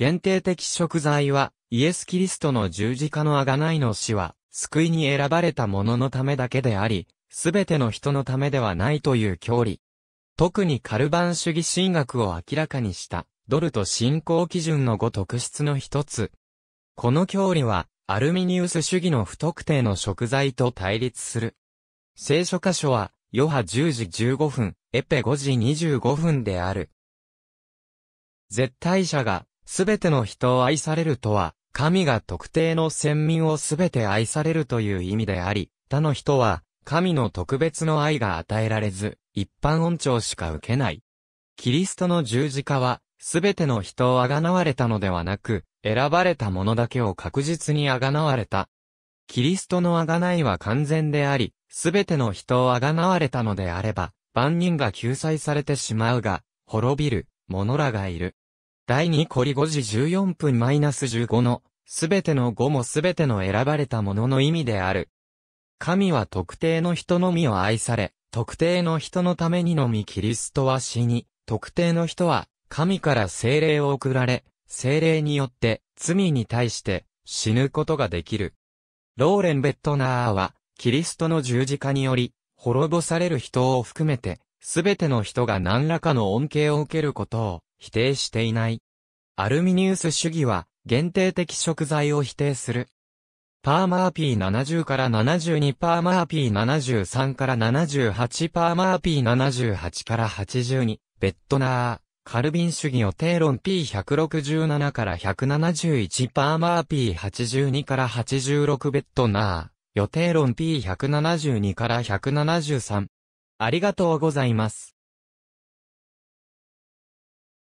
限定的食材は、イエス・キリストの十字架のあがないの死は、救いに選ばれた者のためだけであり、すべての人のためではないという教理。特にカルバン主義神学を明らかにした、ドルト信仰基準の5特質の一つ。この教理は、アルミニウス主義の不特定の食材と対立する。聖書箇所は、ヨハ10時15分、エペ5時25分である。絶対者がすべての人を愛されるとは、神が特定の先民をすべて愛されるという意味であり、他の人は、神の特別の愛が与えられず、一般恩寵しか受けない。キリストの十字架は、すべての人をあがなわれたのではなく、選ばれた者だけを確実にあがなわれた。キリストのあがないは完全であり、すべての人をあがなわれたのであれば、万人が救済されてしまうが、滅びる、者らがいる。第2コリ5時14分 -15 の、すべての5もすべての選ばれたものの意味である。神は特定の人のみを愛され、特定の人のためにのみキリストは死に、特定の人は神から精霊を送られ、精霊によって罪に対して死ぬことができる。ローレン・ベットナーは、キリストの十字架により、滅ぼされる人を含めて、すべての人が何らかの恩恵を受けることを否定していない。アルミニウス主義は限定的食材を否定する。パーマー P70 から72パーマー P73 から78パーマー P78 から82ベッドナーカルビン主義予定論 P167 から171パーマー P82 から86ベッドナー予定論 P172 から173ありがとうございます。